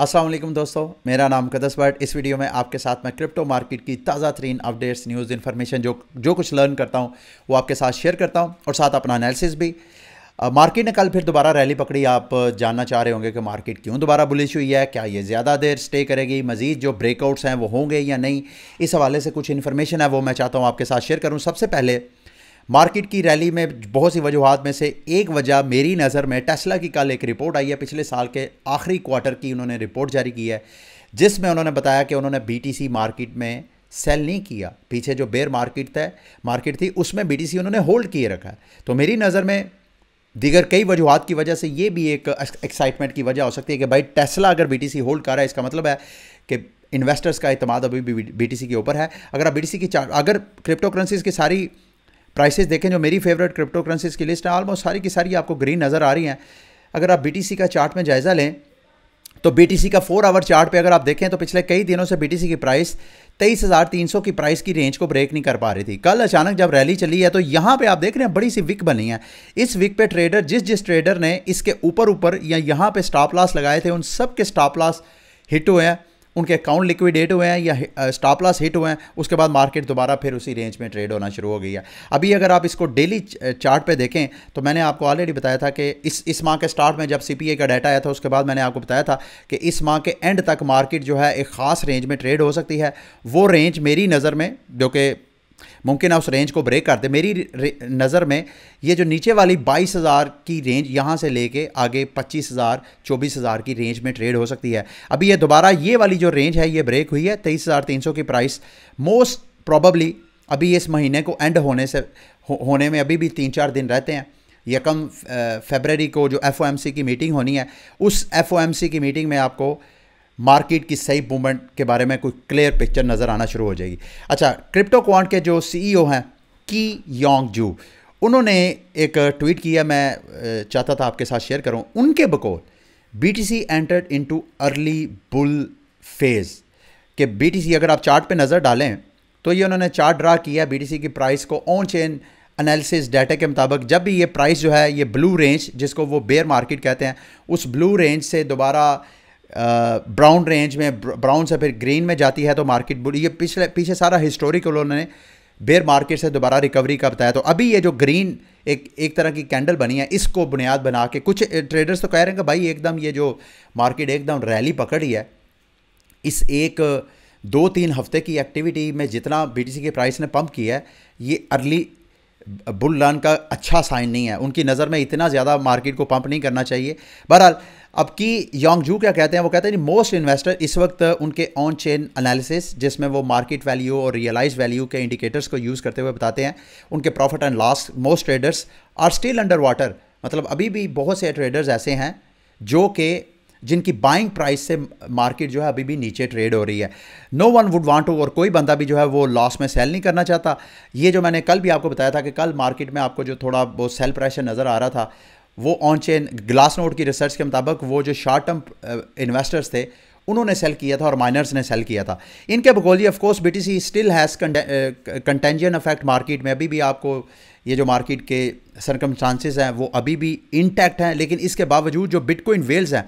असलम दोस्तों मेरा नाम कदस भट्ट इस वीडियो में आपके साथ मैं क्रिप्टो मार्केट की ताज़ा तरीन अपडेट्स न्यूज़ इन्फॉर्मेशन जो जो कुछ लर्न करता हूँ वो आपके साथ शेयर करता हूँ और साथ अपना एनालिसिस भी मार्केट ने कल फिर दोबारा रैली पकड़ी आप जानना चाह रहे होंगे कि मार्केट क्यों दोबारा बुलिश हुई है क्या ये ज़्यादा देर स्टे करेगी मजीद जो ब्रेकआउट्स हैं वो होंगे या नहीं इस हवाले से कुछ इन्फॉर्मेशन है वो मैं चाहता हूँ आपके साथ शेयर करूँ सबसे पहले मार्केट की रैली में बहुत सी वजूहत में से एक वजह मेरी नज़र में टेस्ला की कल एक रिपोर्ट आई है पिछले साल के आखिरी क्वार्टर की उन्होंने रिपोर्ट जारी की है जिसमें उन्होंने बताया कि उन्होंने बी मार्केट में सेल नहीं किया पीछे जो बेयर मार्केट था मार्केट थी उसमें बी उन्होंने होल्ड किए रखा है तो मेरी नज़र में दीगर कई वजूहत की वजह से ये भी एक एक्साइटमेंट की वजह हो सकती है कि भाई टेस्ला अगर बी होल्ड कर रहा है इसका मतलब है कि इन्वेस्टर्स का अतमाद अभी भी बी के ऊपर है अगर आप बी की चार्ट अगर क्रिप्टो करेंसीज की सारी प्राइसेस देखें जो मेरी फेवरेट क्रिप्टो करेंसीज की लिस्ट है ऑलमोस्ट सारी की सारी आपको ग्रीन नज़र आ रही हैं अगर आप बी का चार्ट में जायज़ा लें तो बी का फोर आवर चार्ट पे अगर आप देखें तो पिछले कई दिनों से बी की प्राइस तेईस हज़ार तीन सौ की प्राइस की रेंज को ब्रेक नहीं कर पा रही थी कल अचानक जब रैली चली है तो यहाँ पे आप देख रहे हैं बड़ी सी विक बनी है इस विक पे ट्रेडर जिस जिस ट्रेडर ने इसके ऊपर ऊपर या यहाँ पे स्टॉप लॉस लगाए थे उन सब के स्टॉप लॉस हिट हुए हैं उनके अकाउंट लिक्विडेट हुए हैं या स्टॉप लॉस हिट हुए हैं उसके बाद मार्केट दोबारा फिर उसी रेंज में ट्रेड होना शुरू हो गई है अभी अगर आप इसको डेली चार्ट पे देखें तो मैंने आपको ऑलरेडी बताया था कि इस इस माह के स्टार्ट में जब सी का डाटा आया था उसके बाद मैंने आपको बताया था कि इस माह के एंड तक मार्केट जो है एक ख़ास रेंज में ट्रेड हो सकती है वो रेंज मेरी नज़र में जो कि मुमकिन है उस रेंज को ब्रेक कर दे मेरी नज़र में ये जो नीचे वाली बाईस हज़ार की रेंज यहाँ से लेके आगे पच्चीस हज़ार चौबीस हज़ार की रेंज में ट्रेड हो सकती है अभी ये दोबारा ये वाली जो रेंज है ये ब्रेक हुई है तेईस हज़ार तीन सौ की प्राइस मोस्ट प्रॉबली अभी इस महीने को एंड होने से हो, होने में अभी भी तीन चार दिन रहते हैं यकम फेबररी को जो एफ की मीटिंग होनी है उस एफ की मीटिंग में आपको मार्केट की सही मूवमेंट के बारे में कोई क्लियर पिक्चर नज़र आना शुरू हो जाएगी अच्छा क्रिप्टो क्वांट के जो सीईओ e हैं की योंग जू उन्होंने एक ट्वीट किया मैं चाहता था आपके साथ शेयर करूं उनके बकौल B T C entered to early bull phase कि बी टी सी अगर आप चार्ट पे नज़र डालें तो ये उन्होंने चार्ट ड्रा किया बी टी सी की प्राइस को ऑन चेन एनालिसिस डाटा के मुताबिक जब भी ये प्राइस जो है ये ब्लू रेंज जिसको वो बेयर मार्केट कहते हैं उस ब्लू रेंज से दोबारा ब्राउन रेंज में ब्राउन से फिर ग्रीन में जाती है तो मार्केट बुरी ये पिछले पीछे सारा हिस्टोरिक उन्होंने बेयर मार्केट से दोबारा रिकवरी का बताया तो अभी ये जो ग्रीन एक एक तरह की कैंडल बनी है इसको बुनियाद बना के कुछ ट्रेडर्स तो कह रहे हैं कि भाई एकदम ये जो मार्केट एकदम रैली पकड़ी है इस एक दो तीन हफ्ते की एक्टिविटी में जितना बीटीसी के प्राइस ने पंप किया है ये अर्ली बुल रन का अच्छा साइन नहीं है उनकी नज़र में इतना ज़्यादा मार्केट को पंप नहीं करना चाहिए बहरहाल अब कि जू क्या कहते हैं वो कहते हैं मोस्ट इन्वेस्टर इस वक्त उनके ऑन चेन एनालिसिस जिसमें वो मार्केट वैल्यू और रियलाइज वैल्यू के इंडिकेटर्स को यूज़ करते हुए बताते हैं उनके profit and loss most traders are still under water मतलब अभी भी बहुत से ट्रेडर्स ऐसे हैं जो कि जिनकी बाइंग प्राइस से मार्केट जो है अभी भी नीचे ट्रेड हो रही है no one would want to और कोई बंदा भी जो है वो लॉस में सेल नहीं करना चाहता ये जो मैंने कल भी आपको बताया था कि कल मार्केट में आपको जो थोड़ा बहुत सेल प्रेशर नज़र आ रहा था वो ऑन चेन ग्लास नोट की रिसर्च के मुताबिक वो जो शॉर्ट टर्म इन्वेस्टर्स थे उन्होंने सेल किया था और माइनर्स ने सेल किया था इनके बगौली of course B T C still has contagion effect market में अभी भी आपको ये जो मार्केट के सरकम चांसेज हैं वो अभी भी इंटैक्ट हैं लेकिन इसके बावजूद जो बिटकॉइन वेल्स हैं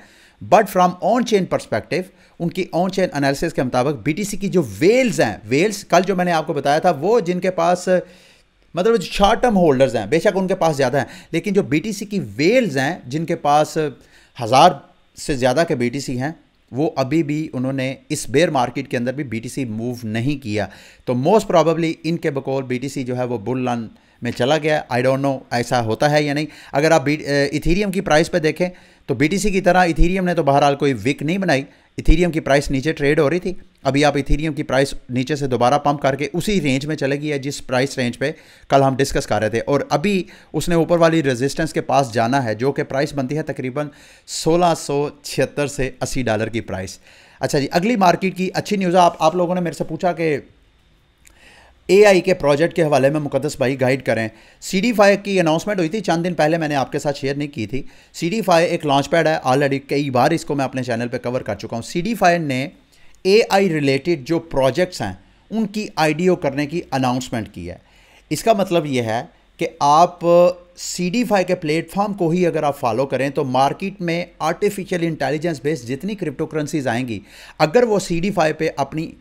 but from on chain perspective उनकी ऑन चेन अनालिसिस के मुताबिक बी की जो वेल्स हैं वेल्स कल जो मैंने आपको बताया था वो जिनके पास uh, मतलब जो शॉर्ट टर्म होल्डर्स हैं बेशक उनके पास ज़्यादा हैं लेकिन जो बी की वेल्स हैं जिनके पास हज़ार से ज़्यादा के बी हैं वो अभी भी उन्होंने इस बेयर मार्केट के अंदर भी बी मूव नहीं किया तो मोस्ट प्रॉबली इनके बकौल बी जो है वो बुल रन में चला गया आई डोंट नो ऐसा होता है या नहीं अगर आप इथीरियम की प्राइस पर देखें तो बी की तरह इथीरियम ने तो बहरहाल कोई विक नहीं बनाई इथीरियम की प्राइस नीचे ट्रेड हो रही थी अभी आप इथेरियम की प्राइस नीचे से दोबारा पंप करके उसी रेंज में चले गई है जिस प्राइस रेंज पे कल हम डिस्कस कर रहे थे और अभी उसने ऊपर वाली रेजिस्टेंस के पास जाना है जो कि प्राइस बनती है तकरीबन सोलह से 80 डॉलर की प्राइस अच्छा जी अगली मार्केट की अच्छी न्यूज़ आप आप लोगों ने मेरे से पूछा कि ए के प्रोजेक्ट के हवाले में मुकदस भाई गाइड करें सी डी फाई की अनाउंसमेंट हुई थी चंद दिन पहले मैंने आपके साथ शेयर नहीं की थी सी डी फाई एक लॉन्च पैड है ऑलरेडी कई बार इसको मैं अपने चैनल पर कवर कर चुका हूँ सी डी फाई ने एआई रिलेटेड जो प्रोजेक्ट्स हैं उनकी आईडीओ करने की अनाउंसमेंट की है इसका मतलब यह है कि आप सी डी फाई के प्लेटफॉर्म को ही अगर आप फॉलो करें तो मार्केट में आर्टिफिशियल इंटेलिजेंस बेस्ड जितनी क्रिप्टो करेंसीज आएंगी अगर वो सी डी फाई पे अपनी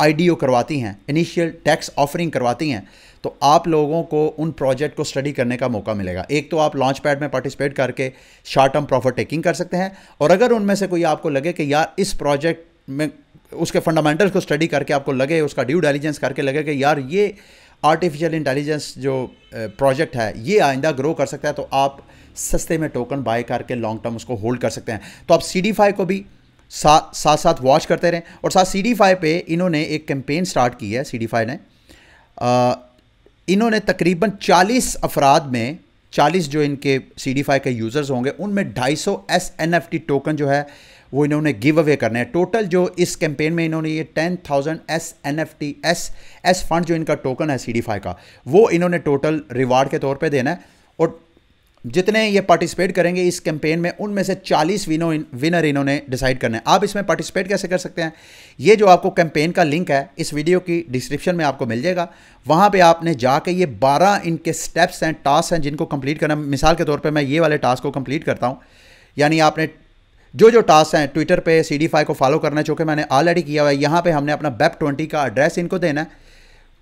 आईडीओ करवाती हैं इनिशियल टैक्स ऑफरिंग करवाती हैं तो आप लोगों को उन प्रोजेक्ट को स्टडी करने का मौका मिलेगा एक तो आप लॉन्च पैड में पार्टिसिपेट करके शॉर्ट टर्म प्रॉफिट टेकिंग कर सकते हैं और अगर उनमें से कोई आपको लगे कि यार इस प्रोजेक्ट में उसके फंडामेंटल्स को स्टडी करके आपको लगे उसका ड्यू डेलीजेंस करके लगे कि यार ये आर्टिफिशियल इंटेलिजेंस जो प्रोजेक्ट है ये आइंदा ग्रो कर सकता है तो आप सस्ते में टोकन बाय करके लॉन्ग टर्म उसको होल्ड कर सकते हैं तो आप सी को भी सा, साथ साथ वॉच करते रहें और साथ सी डी पे इन्होंने एक कैंपेन स्टार्ट की है सी डी ने आ, इन्होंने तकरीबन 40 अफराद में 40 जो इनके सी डी के यूज़र्स होंगे उनमें 250 S N F T token जो है वो इन्होंने गिव अवे करने हैं टोटल जो इस कैंपेन में इन्होंने ये ten thousand S N F T S S fund जो इनका टोकन है सी डी फाई का वो इन्होंने टोटल रिवार्ड के तौर पर देना है और जितने ये पार्टिसिपेट करेंगे इस कैंपेन में उनमें से 40 विनो विनर इन्होंने डिसाइड करना है आप इसमें पार्टिसिपेट कैसे कर सकते हैं ये जो आपको कैंपेन का लिंक है इस वीडियो की डिस्क्रिप्शन में आपको मिल जाएगा वहाँ पे आपने जाके ये 12 इनके स्टेप्स हैं टास्क हैं जिनको कंप्लीट करना मिसाल के तौर पर मैं ये वाले टास्क को कम्प्लीट करता हूँ यानी आपने जो जो टास्क हैं ट्विटर पे सी डी फाई को फॉलो करना है चूँकि मैंने ऑलरेडी किया हुआ है यहाँ पे हमने अपना बेप ट्वेंटी का एड्रेस इनको देना है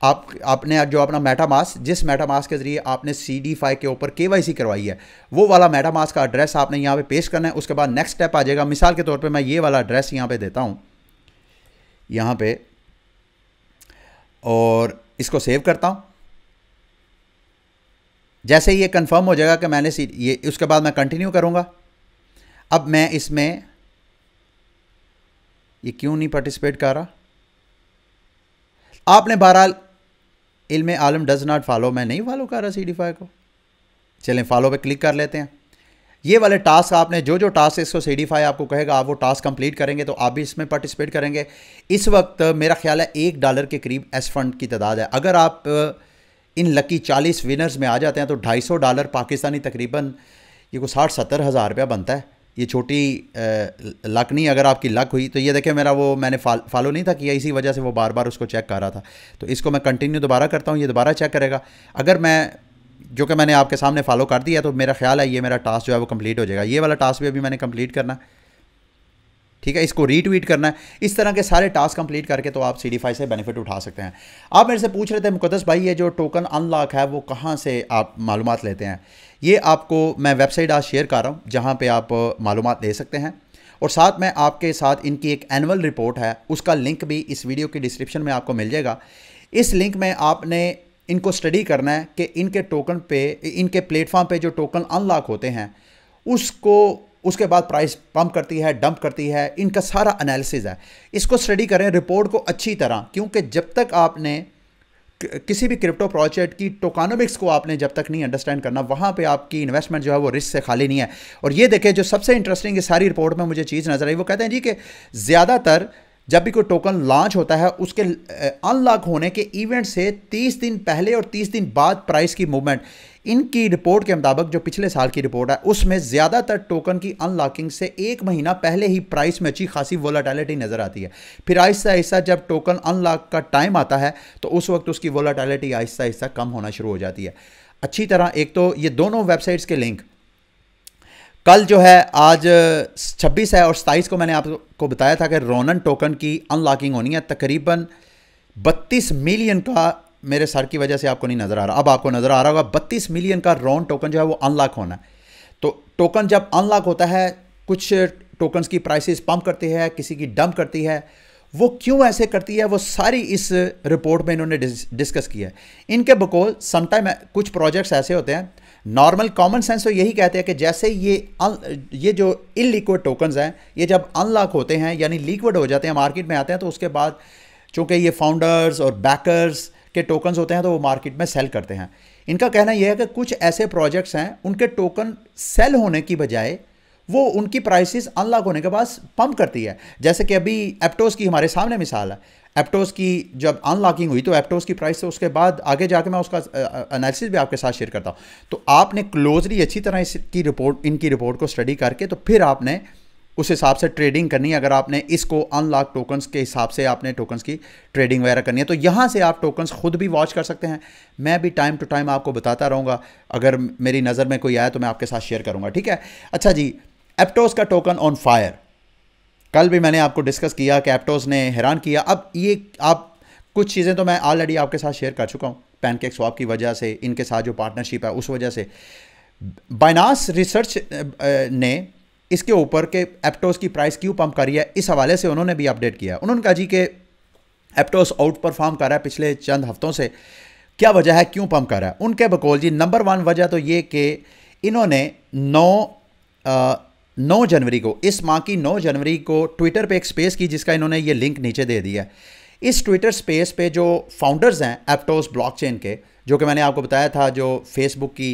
आप आपने जो अपना मेटामास जिस मेटामास के ज़रिए आपने सी डी फाइव के ऊपर के वाई सी करवाई है वो वाला मेटामास का एड्रेस आपने यहाँ पे पेश करना है उसके बाद नेक्स्ट स्टेप आ जाएगा मिसाल के तौर पर मैं ये वाला एड्रेस यहाँ पर देता हूँ यहाँ पर और इसको सेव करता हूँ जैसे ये कंफर्म हो जाएगा कि मैंने ये उसके बाद मैं कंटिन्यू करूँगा अब मैं इसमें ये क्यों नहीं पार्टिसिपेट कर रहा आपने बहरहाल इल्म आलम डज नॉट फॉलो मैं नहीं फॉलो कर रहा सी डी फाई को चलें फॉलो पे क्लिक कर लेते हैं ये वाले टास्क आपने जो जो टास्क इसको सी डी फाई आपको कहेगा आप वो टास्क कंप्लीट करेंगे तो आप भी इसमें पार्टिसिपेट करेंगे इस वक्त मेरा ख्याल है एक डॉलर के करीब एस फंड की तादाद है अगर आप इन लकी चालीस विनर्स में आ जाते हैं तो ढाई सौ डॉलर पाकिस्तानी तकरीबन ये को साठ सत्तर हज़ार रुपया बनता है ये छोटी लक नहीं अगर आपकी लक हुई तो ये देखें मेरा वो मैंने फॉलो फाल, नहीं था किया इसी वजह से वो बार बार उसको चेक कर रहा था तो इसको मैं कंटिन्यू दोबारा करता हूँ ये दोबारा चेक करेगा अगर मैं जो कि मैंने आपके सामने फॉलो कर दिया तो मेरा ख्याल है ये मेरा टास्क जो है वो कंप्लीट हो जाएगा ये वाला टास्क भी अभी मैंने कंप्लीट करना है ठीक है इसको रीट्वीट करना है इस तरह के सारे टास्क कंप्लीट करके तो आप सी डी से बेनिफिट उठा सकते हैं आप मेरे से पूछ रहे थे मुकदस भाई ये जो टोकन अनलॉक है वो कहाँ से आप मालूम लेते हैं ये आपको मैं वेबसाइट आज शेयर कर रहा हूँ जहाँ पर आप मालूम दे सकते हैं और साथ में आपके साथ इनकी एक एनअल रिपोर्ट है उसका लिंक भी इस वीडियो के डिस्क्रिप्शन में आपको मिल जाएगा इस लिंक में आपने इनको स्टडी करना है कि इनके टोकन पे इनके प्लेटफॉर्म पे जो टोकन अनलॉक होते हैं उसको उसके बाद प्राइस पंप करती है डंप करती है इनका सारा एनालिसिस है इसको स्टडी करें रिपोर्ट को अच्छी तरह क्योंकि जब तक आपने किसी भी क्रिप्टो प्रोजेक्ट की टोकानोमिक्स को आपने जब तक नहीं अंडरस्टैंड करना वहाँ पे आपकी इन्वेस्टमेंट जो है वो रिस्क से खाली नहीं है और ये देखें जो सबसे इंटरेस्टिंग सारी रिपोर्ट में मुझे चीज़ नज़र आई वो कहते हैं जी कि ज़्यादातर जब भी कोई टोकन लॉन्च होता है उसके अनलॉक होने के इवेंट से 30 दिन पहले और 30 दिन बाद प्राइस की मूवमेंट इनकी रिपोर्ट के मुताबिक जो पिछले साल की रिपोर्ट है उसमें ज़्यादातर टोकन की अनलॉकिंग से एक महीना पहले ही प्राइस में अच्छी खासी वोलाटैलिटी नज़र आती है फिर आहिस्ता आहिस्ता जब टोकन अनलॉक का टाइम आता है तो उस वक्त उसकी वोलाटैलिटी आहिस्ता आहिस्ता कम होना शुरू हो जाती है अच्छी तरह एक तो ये दोनों वेबसाइट्स के लिंक कल जो है आज 26 है और 27 को मैंने आपको बताया था कि रोनन टोकन की अनलॉकिंग होनी है तकरीबन 32 मिलियन का मेरे सर की वजह से आपको नहीं नज़र आ रहा अब आपको नज़र आ रहा होगा 32 मिलियन का रोन टोकन जो है वो अनलॉक होना है तो टोकन जब अनलॉक होता है कुछ टोकन्स की प्राइसेस पम्प करती है किसी की डम्प करती है वो क्यों ऐसे करती है वो सारी इस रिपोर्ट में इन्होंने डिस्कस किया है इनके बकोल समटाइम कुछ प्रोजेक्ट्स ऐसे होते हैं नॉर्मल कॉमन सेंस तो यही कहते हैं कि जैसे ये अं, ये जो इलिक्विड टोकन्स हैं ये जब अनलॉक होते हैं यानी लिक्विड हो जाते हैं मार्केट में आते हैं तो उसके बाद चूँकि ये फाउंडर्स और बैकर्स के टोकन्स होते हैं तो वो मार्केट में सेल करते हैं इनका कहना यह है कि कुछ ऐसे प्रोजेक्ट्स हैं उनके टोकन सेल होने की बजाय वो उनकी प्राइसेस अनलॉक होने के बाद पंप करती है जैसे कि अभी एप्टोस की हमारे सामने मिसाल है एप्टोस की जब अनलॉकिंग हुई तो एप्टोस की प्राइस से उसके बाद आगे जाके मैं उसका एनालिसिस भी आपके साथ शेयर करता हूँ तो आपने क्लोजली अच्छी तरह इसकी रिपोर्ट इनकी रिपोर्ट को स्टडी करके तो फिर आपने उस हिसाब से ट्रेडिंग करनी है अगर आपने इसको अनलॉक टोकन्स के हिसाब से आपने टोकन्स की ट्रेडिंग वगैरह करनी है तो यहाँ से आप टोकन्स खुद भी वॉच कर सकते हैं मैं भी टाइम टू टाइम आपको बताता रहूँगा अगर मेरी नज़र में कोई आया तो मैं आपके साथ शेयर करूँगा ठीक है अच्छा जी एप्टोस का टोकन ऑन फायर कल भी मैंने आपको डिस्कस किया कि एप्टोस ने हैरान किया अब ये आप कुछ चीज़ें तो मैं ऑलरेडी आपके साथ शेयर कर चुका हूँ पैनकेक स्वाप की वजह से इनके साथ जो पार्टनरशिप है उस वजह से बाइनास रिसर्च ने इसके ऊपर के एप्टोस की प्राइस क्यों पंप करी है इस हवाले से उन्होंने भी अपडेट किया उन्होंने कहा जी कि एप्टोस आउट परफॉर्म कर रहा है पिछले चंद हफ्तों से क्या वजह है क्यों पंप कर रहा है उनके बकोल जी नंबर वन वजह तो ये कि इन्होंने नौ 9 जनवरी को इस माह की 9 जनवरी को ट्विटर पे एक स्पेस की जिसका इन्होंने ये लिंक नीचे दे दिया है इस ट्विटर स्पेस पे जो फाउंडर्स हैं एप्टोस ब्लॉकचेन के जो कि मैंने आपको बताया था जो फेसबुक की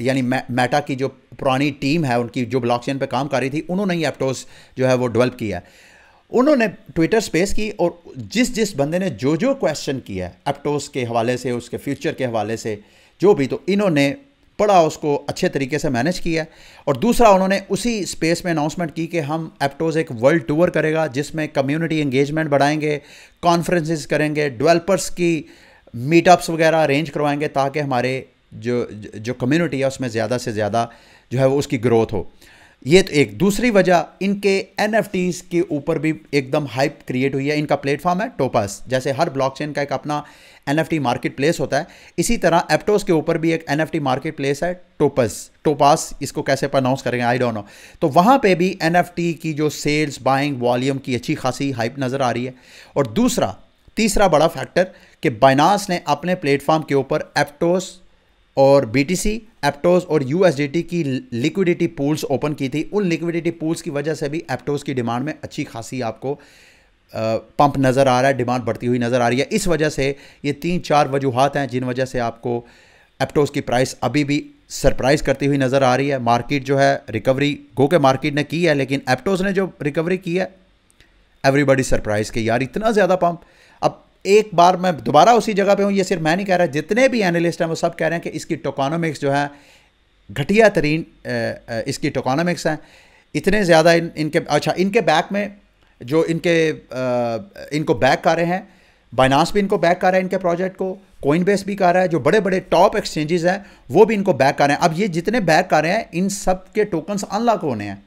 यानी मेटा की जो पुरानी टीम है उनकी जो ब्लॉकचेन पे काम कर रही थी उन्होंने ही एप्टोस जो है वो डेवलप किया उन्होंने ट्विटर स्पेस की और जिस जिस बंदे ने जो जो क्वेश्चन किया है एप्टोस के हवाले से उसके फ्यूचर के हवाले से जो भी तो इन्होंने बड़ा उसको अच्छे तरीके से मैनेज किया और दूसरा उन्होंने उसी स्पेस में अनाउंसमेंट की कि हम एप्टोज एक वर्ल्ड टूर करेगा जिसमें कम्युनिटी एंगेजमेंट बढ़ाएंगे कॉन्फ्रेंसेस करेंगे डेवलपर्स की मीटअप्स वगैरह अरेंज करवाएंगे ताकि हमारे जो जो कम्युनिटी है उसमें ज़्यादा से ज़्यादा जो है वो उसकी ग्रोथ हो ये तो एक दूसरी वजह इनके एन के ऊपर भी एकदम हाइप क्रिएट हुई है इनका प्लेटफॉर्म है टोपस जैसे हर ब्लॉकचेन का एक अपना एन एफ मार्केट प्लेस होता है इसी तरह एप्टोस के ऊपर भी एक एन एफ मार्केट प्लेस है टोपस टोपास इसको कैसे प्रनाउंस करेंगे आई डोंट नो तो वहाँ पे भी एन की जो सेल्स बाइंग वॉल्यूम की अच्छी खासी हाइप नज़र आ रही है और दूसरा तीसरा बड़ा फैक्टर कि बाइनास ने अपने प्लेटफॉर्म के ऊपर एप्टोस और बी एप्टोस और यूएसडीटी की लिक्विडिटी पूल्स ओपन की थी उन लिक्विडिटी पूल्स की वजह से भी एप्टोस की डिमांड में अच्छी खासी आपको पंप नज़र आ रहा है डिमांड बढ़ती हुई नज़र आ रही है इस वजह से ये तीन चार वजूहत हैं जिन वजह से आपको एप्टोस की प्राइस अभी भी सरप्राइज करती हुई नज़र आ रही है मार्केट जो है रिकवरी गो के मार्केट ने की है लेकिन एप्टोस ने जो रिकवरी की है एवरीबडी सरप्राइज के यार इतना ज़्यादा पंप एक बार मैं दोबारा उसी जगह पे हूँ ये सिर्फ मैं नहीं कह रहा जितने भी एनालिस्ट हैं वो सब कह रहे हैं कि इसकी टोकोनॉमिक्स जो है घटिया तरीन इसकी टोकोनॉमिक्स हैं इतने ज़्यादा इन, इनके अच्छा इनके बैक में जो इनके आ, इनको बैक कर रहे हैं बाइनास भी इनको बैक कर रहा है इनके प्रोजेक्ट को कोइन बेस भी कर रहा है जो बड़े बड़े टॉप एक्सचेंजेस हैं वो भी इनको बैक कर रहे हैं अब ये जितने बैक कर रहे हैं इन सब के टोकन्स अनलॉक होने हैं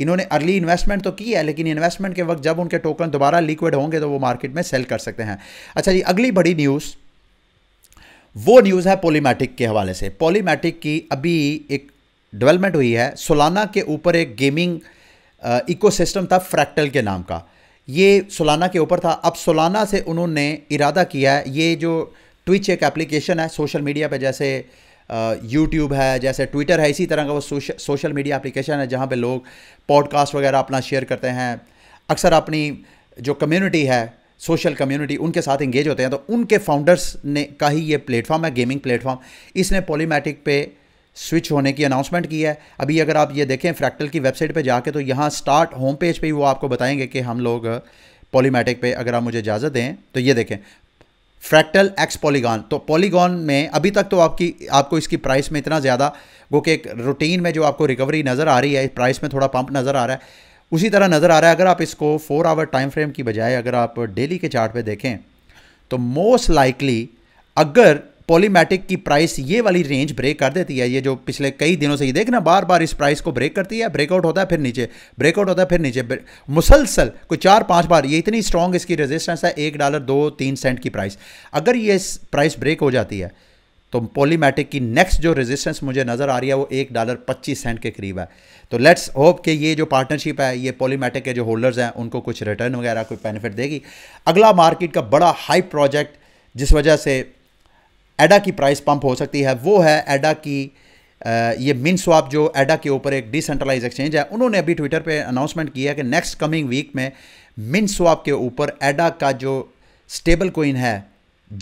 इन्होंने अर्ली इन्वेस्टमेंट तो की है लेकिन इन्वेस्टमेंट के वक्त जब उनके टोकन दोबारा लिक्विड होंगे तो वो मार्केट में सेल कर सकते हैं अच्छा जी अगली बड़ी न्यूज़ वो न्यूज़ है पोलीमेटिक के हवाले से पोलीमेटिक की अभी एक डेवलपमेंट हुई है सोलाना के ऊपर एक गेमिंग इकोसिस्टम था फ्रैक्टल के नाम का ये सोलाना के ऊपर था अब सोलाना से उन्होंने इरादा किया है ये जो ट्विच एक एप्लीकेशन है सोशल मीडिया पर जैसे यूट्यूब है जैसे ट्विटर है इसी तरह का वो सोशल सोशल मीडिया एप्लीकेशन है जहाँ पे लोग पॉडकास्ट वगैरह अपना शेयर करते हैं अक्सर अपनी जो कम्युनिटी है सोशल कम्युनिटी उनके साथ इंगेज होते हैं तो उनके फाउंडर्स ने का ही ये प्लेटफॉर्म है गेमिंग प्लेटफॉर्म इसने पोलीमेटिक पे स्विच होने की अनाउंसमेंट की है अभी अगर आप ये देखें फ्रैक्टल की वेबसाइट पे जाके तो यहाँ स्टार्ट होम पेज पे ही वो आपको बताएंगे कि हम लोग पोलीमेटिक पे अगर आप मुझे इजाज़त दें तो ये देखें फ्रैक्टल एक्स पॉलीगॉन तो पॉलीगॉन में अभी तक तो आपकी आपको इसकी प्राइस में इतना ज़्यादा वो कि एक रूटीन में जो आपको रिकवरी नज़र आ रही है प्राइस में थोड़ा पंप नज़र आ रहा है उसी तरह नज़र आ रहा है अगर आप इसको फोर आवर टाइम फ्रेम की बजाय अगर आप डेली के चार्ट देखें तो मोस्ट लाइकली अगर पॉलीमेटिक की प्राइस ये वाली रेंज ब्रेक कर देती है ये जो पिछले कई दिनों से ये देखना बार बार इस प्राइस को ब्रेक करती है ब्रेकआउट होता है फिर नीचे ब्रेकआउट होता है फिर नीचे मुसलसल कोई चार पांच बार ये इतनी स्ट्रॉन्ग इसकी रेजिस्टेंस है एक डॉलर दो तीन सेंट की प्राइस अगर ये प्राइस ब्रेक हो जाती है तो पोलीमेटिक की नेक्स्ट जो रेजिस्टेंस मुझे नज़र आ रही है वो एक डॉलर पच्चीस सेंट के करीब है तो लेट्स होप कि ये जो पार्टनरशिप है ये पोलीमेटिक के जो होल्डर्स हैं उनको कुछ रिटर्न वगैरह कोई बेनिफिट देगी अगला मार्केट का बड़ा हाई प्रोजेक्ट जिस वजह से एडा की प्राइस पंप हो सकती है वो है एडा की ये मिन स्वाप जो एडा के ऊपर एक डिसेंट्रलाइज एक्सचेंज है उन्होंने अभी ट्विटर पे अनाउंसमेंट किया है कि नेक्स्ट कमिंग वीक में मिन स्वाप के ऊपर एडा का जो स्टेबल कोइन है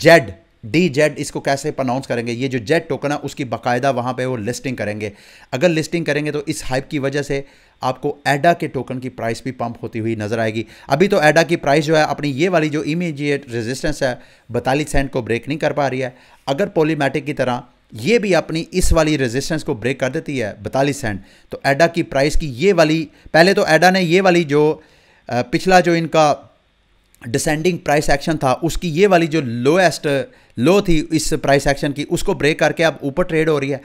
जेड डी जेड इसको कैसे प्रनाउंस करेंगे ये जो जेड टोकन है उसकी बाकायदा वहाँ पे वो लिस्टिंग करेंगे अगर लिस्टिंग करेंगे तो इस हाइप की वजह से आपको एडा के टोकन की प्राइस भी पंप होती हुई नज़र आएगी अभी तो एडा की प्राइस जो है अपनी ये वाली जो इमीजिएट रेजिस्टेंस है बतालीस सेंट को ब्रेक नहीं कर पा रही है अगर पोलीमेटिक की तरह ये भी अपनी इस वाली रेजिस्टेंस को ब्रेक कर देती है बतालीस सेंट तो एडा की प्राइस की ये वाली पहले तो एडा ने ये वाली जो पिछला जो इनका डिसेंडिंग प्राइस एक्शन था उसकी ये वाली जो लोएस्ट लो थी इस प्राइस एक्शन की उसको ब्रेक करके अब ऊपर ट्रेड हो रही है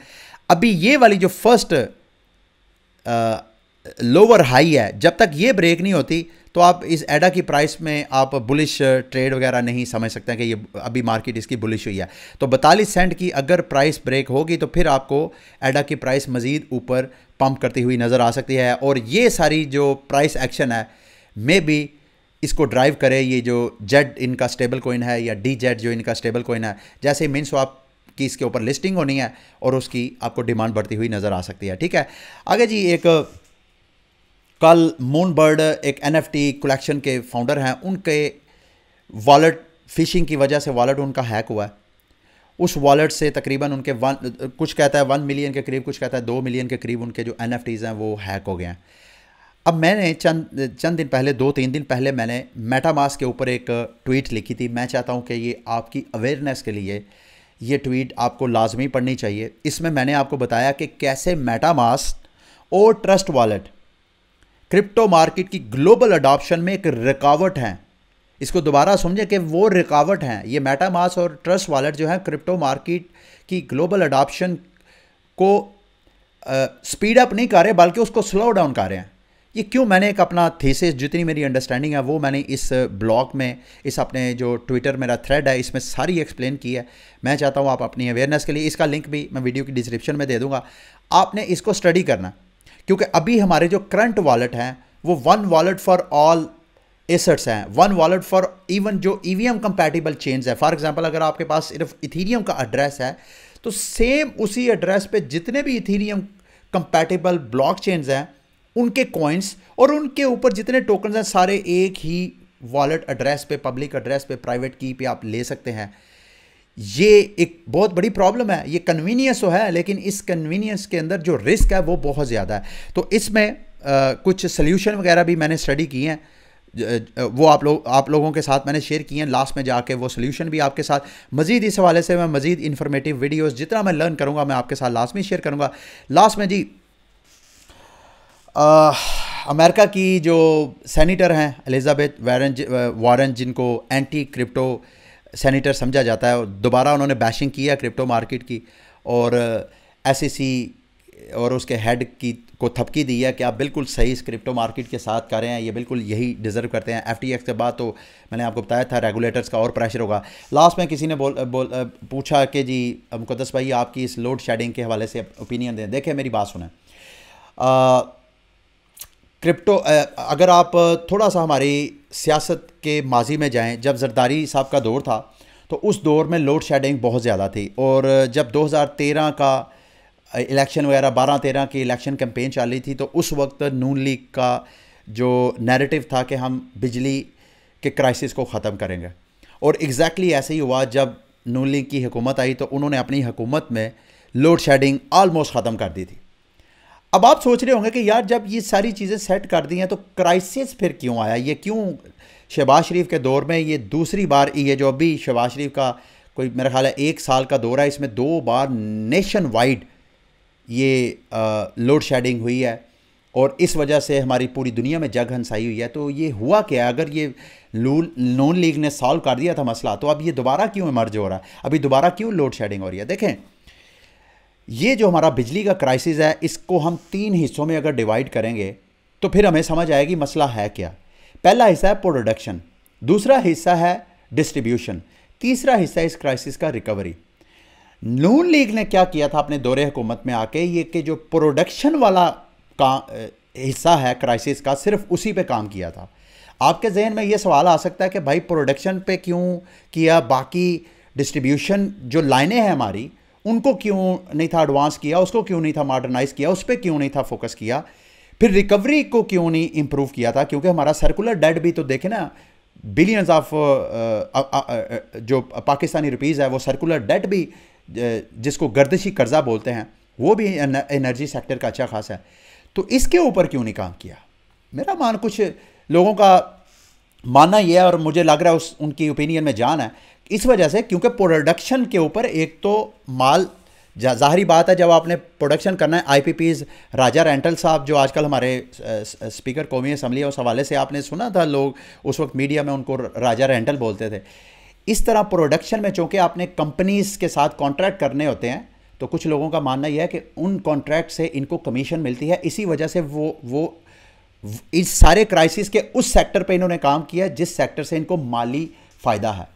अभी ये वाली जो फर्स्ट लोअर हाई है जब तक ये ब्रेक नहीं होती तो आप इस एडा की प्राइस में आप बुलिश ट्रेड वगैरह नहीं समझ सकते हैं कि ये अभी मार्केट इसकी बुलिश हुई है तो बतालीस सेंट की अगर प्राइस ब्रेक होगी तो फिर आपको एडा की प्राइस मज़ीद ऊपर पंप करती हुई नज़र आ सकती है और ये सारी जो प्राइस एक्शन है मे बी इसको ड्राइव करे ये जो जेड इनका स्टेबल कोइन है या डी जेड जो इनका स्टेबल कोइन है जैसे मेन आप कि इसके ऊपर लिस्टिंग होनी है और उसकी आपको डिमांड बढ़ती हुई नज़र आ सकती है ठीक है आगे जी एक कल मूनबर्ड एक एन कलेक्शन के फाउंडर हैं उनके वॉलेट फिशिंग की वजह से वॉलेट उनका हैक हुआ है उस वॉलेट से तकरीबन उनके वन कुछ कहता है वन मिलियन के करीब कुछ कहता है दो मिलियन के करीब उनके जो एन हैं वो हैक हो गए हैं अब मैंने चंद चंद दिन पहले दो तीन दिन पहले मैंने मेटामास के ऊपर एक ट्वीट लिखी थी मैं चाहता हूँ कि ये आपकी अवेयरनेस के लिए ये ट्वीट आपको लाजमी पढ़नी चाहिए इसमें मैंने आपको बताया कि कैसे मेटामास और ट्रस्ट वॉलेट क्रिप्टो मार्केट की ग्लोबल अडॉप्शन में एक रिकावट हैं इसको दोबारा समझें कि वो रिकावट हैं ये मेटामास और ट्रस्ट वॉलेट जो है क्रिप्टो मार्केट की ग्लोबल अडॉप्शन को स्पीड अप नहीं कर रहे बल्कि उसको स्लो डाउन कर रहे हैं ये क्यों मैंने एक अपना थीसिस जितनी मेरी अंडरस्टैंडिंग है वो मैंने इस ब्लॉग में इस अपने जो ट्विटर मेरा थ्रेड है इसमें सारी एक्सप्लेन की है मैं चाहता हूँ आप अपनी अवेयरनेस के लिए इसका लिंक भी मैं वीडियो की डिस्क्रिप्शन में दे दूँगा आपने इसको स्टडी करना क्योंकि अभी हमारे जो करंट वॉलेट हैं वो one wallet for all assets हैं वन वॉलेट फॉर इवन जो ई वी कंपेटिबल चेंज है फॉर एग्जाम्पल अगर आपके पास सिर्फ इथीरियम का एड्रेस है तो सेम उसी एड्रेस पे जितने भी इथीरियम कंपैटिबल ब्लॉक चेंज हैं उनके कॉइन्स और उनके ऊपर जितने टोकन हैं सारे एक ही वॉलेट एड्रेस पे पब्लिक एड्रेस पे प्राइवेट की पे आप ले सकते हैं ये एक बहुत बड़ी प्रॉब्लम है ये कन्वीनियंस तो है लेकिन इस कन्वीनियंस के अंदर जो रिस्क है वो बहुत ज़्यादा है तो इसमें कुछ सोल्यूशन वगैरह भी मैंने स्टडी किए हैं वो आप लोग आप लोगों के साथ मैंने शेयर किए हैं लास्ट में जाके वो सोल्यूशन भी आपके साथ मजीद इस हवाले से मैं मजीद इन्फॉर्मेटिव वीडियोज़ जितना मैं लर्न करूँगा मैं आपके साथ लास्ट में शेयर करूँगा लास्ट में जी अमेरिका की जो सेनेटर हैं एलिजाबेथ वारन वारन जिनको एंटी क्रिप्टो सेनेटर समझा जाता है दोबारा उन्होंने बैशिंग की है क्रिप्टो मार्केट की और एस e और उसके हेड की को थपकी दी है कि आप बिल्कुल सही इस क्रिप्टो मार्केट के साथ कर रहे हैं ये बिल्कुल यही डिज़र्व करते हैं एफ के बाद तो मैंने आपको बताया था रेगुलेटर्स का और प्रेशर होगा लास्ट में किसी ने बोल बोल पूछा कि जी मुकदस भाई आपकी इस लोड शेडिंग के हवाले से ओपिनियन दें देखें मेरी बात सुने क्रिप्टो अगर आप थोड़ा सा हमारी सियासत के माजी में जाएं जब जरदारी साहब का दौर था तो उस दौर में लोड शेडिंग बहुत ज़्यादा थी और जब 2013 का इलेक्शन वगैरह बारह तेरह की इलेक्शन कैंपेन चल रही थी तो उस वक्त नून लीग का जो नैरेटिव था कि हम बिजली के क्राइसिस को ख़त्म करेंगे और एग्जैक्टली exactly ऐसे ही हुआ जब नून लीग की हुकूमत आई तो उन्होंने अपनी हुकूमत में लोड शेडिंग आलमोस्ट ख़त्म कर दी थी अब आप सोच रहे होंगे कि यार जब ये सारी चीज़ें सेट कर दी हैं तो क्राइसिस फिर क्यों आया ये क्यों शहबाज शरीफ के दौर में ये दूसरी बार ये जो अभी शहबाज शरीफ का कोई मेरा ख्याल है एक साल का दौर है इसमें दो बार नेशन वाइड ये लोड शेडिंग हुई है और इस वजह से हमारी पूरी दुनिया में जग हंसाई हुई है तो ये हुआ क्या है अगर ये लून नॉन लीग ने सॉल्व कर दिया था मसला तो अब ये दोबारा क्यों इमर्ज हो रहा है अभी दोबारा क्यों लोड शेडिंग हो रही है देखें ये जो हमारा बिजली का क्राइसिस है इसको हम तीन हिस्सों में अगर डिवाइड करेंगे तो फिर हमें समझ आएगी मसला है क्या पहला हिस्सा है प्रोडक्शन दूसरा हिस्सा है डिस्ट्रीब्यूशन तीसरा हिस्सा इस क्राइसिस का रिकवरी नून लीग ने क्या किया था अपने दौरे हुकूमत में आके ये कि जो प्रोडक्शन वाला का हिस्सा है क्राइसिस का सिर्फ उसी पे काम किया था आपके जहन में ये सवाल आ सकता है कि भाई प्रोडक्शन पे क्यों किया बाकी डिस्ट्रीब्यूशन जो लाइनें हैं हमारी उनको क्यों नहीं था एडवांस किया उसको क्यों नहीं था मॉडर्नाइज किया उस पर क्यों नहीं था फोकस किया फिर रिकवरी को क्यों नहीं इंप्रूव किया था क्योंकि हमारा सर्कुलर डेट भी तो देखे ना billions of uh, uh, uh, जो पाकिस्तानी रुपीज़ है वो सर्कुलर डेट भी जिसको गर्दिशी कर्जा बोलते हैं वो भी एनर्जी सेक्टर का अच्छा खासा है तो इसके ऊपर क्यों नहीं काम किया मेरा मान कुछ लोगों का मानना यह है और मुझे लग रहा है उस उनकी ओपिनियन में जान है इस वजह से क्योंकि प्रोडक्शन के ऊपर एक तो माल जाहरी बात है जब आपने प्रोडक्शन करना है आईपीपीज राजा रेंटल साहब जो आजकल हमारे स्पीकर कौमी असम्बली है उस हवाले से आपने सुना था लोग उस वक्त मीडिया में उनको राजा रेंटल बोलते थे इस तरह प्रोडक्शन में चूँकि आपने कंपनीज़ के साथ कॉन्ट्रैक्ट करने होते हैं तो कुछ लोगों का मानना यह है कि उन कॉन्ट्रैक्ट से इनको कमीशन मिलती है इसी वजह से वो वो इस सारे क्राइसिस के उस सेक्टर पर इन्होंने काम किया जिस सेक्टर से इनको माली फ़ायदा है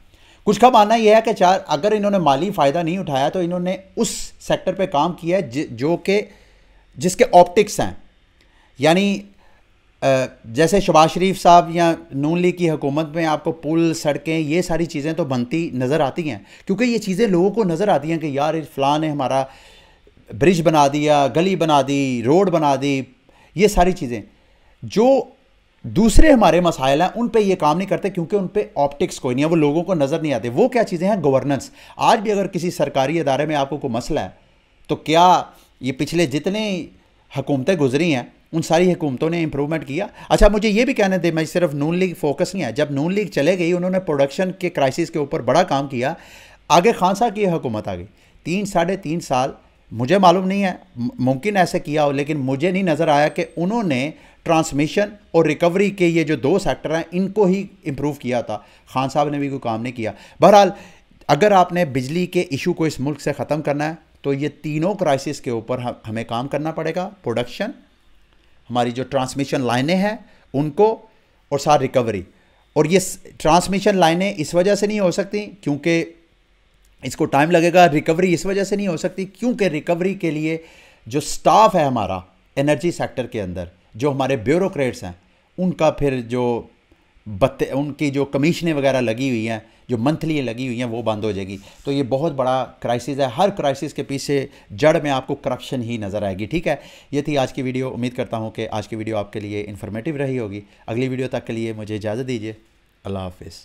कुछ का मानना यह है कि चार अगर इन्होंने माली फ़ायदा नहीं उठाया तो इन्होंने उस सेक्टर पे काम किया है जो कि जिसके ऑप्टिक्स हैं यानी जैसे शबाज शरीफ साहब या नून लीग की हुकूमत में आपको पुल सड़कें ये सारी चीज़ें तो बनती नज़र आती हैं क्योंकि ये चीज़ें लोगों को नज़र आती हैं कि यार फ़लाँ ने हमारा ब्रिज बना दिया गली बना दी रोड बना दी ये सारी चीज़ें जो दूसरे हमारे मसाइल हैं उन पे ये काम नहीं करते क्योंकि उन पे ऑप्टिक्स कोई नहीं है वो लोगों को नज़र नहीं आते वो क्या चीज़ें हैं गवर्नेंस आज भी अगर किसी सरकारी अदारे में आपको कोई मसला है तो क्या ये पिछले जितने हुकूमतें गुजरी हैं उन सारी हुकूमतों ने इम्प्रूवमेंट किया अच्छा मुझे ये भी कहने दे मैं सिर्फ नून लीग फोकस नहीं है जब नून लीग चले गई उन्होंने प्रोडक्शन के क्राइसिस के ऊपर बड़ा काम किया आगे खान साहब की हुकूमत आ गई तीन साढ़े तीन साल मुझे मालूम नहीं है मुमकिन ऐसे किया हो लेकिन मुझे नहीं नज़र आया कि उन्होंने ट्रांसमिशन और रिकवरी के ये जो दो सेक्टर हैं इनको ही इम्प्रूव किया था खान साहब ने भी कोई काम नहीं किया बहरहाल अगर आपने बिजली के इशू को इस मुल्क से ख़त्म करना है तो ये तीनों क्राइसिस के ऊपर हम, हमें काम करना पड़ेगा प्रोडक्शन हमारी जो ट्रांसमिशन लाइनें हैं उनको और साथ रिकवरी और ये ट्रांसमिशन लाइनें इस वजह से नहीं हो सकती क्योंकि इसको टाइम लगेगा रिकवरी इस वजह से नहीं हो सकती क्योंकि रिकवरी के लिए जो स्टाफ है हमारा एनर्जी सेक्टर के अंदर जो हमारे ब्यूरोक्रेट्स हैं उनका फिर जो बत्ते उनकी जो कमीशनें वगैरह लगी हुई हैं जो मंथली लगी हुई हैं वो बंद हो जाएगी तो ये बहुत बड़ा क्राइसिस है हर क्राइसिस के पीछे जड़ में आपको करप्शन ही नज़र आएगी ठीक है ये थी आज की वीडियो उम्मीद करता हूँ कि आज की वीडियो आपके लिए इन्फॉर्मेटिव रही होगी अगली वीडियो तक के लिए मुझे इजाज़त दीजिए अल्लाह हाफिज़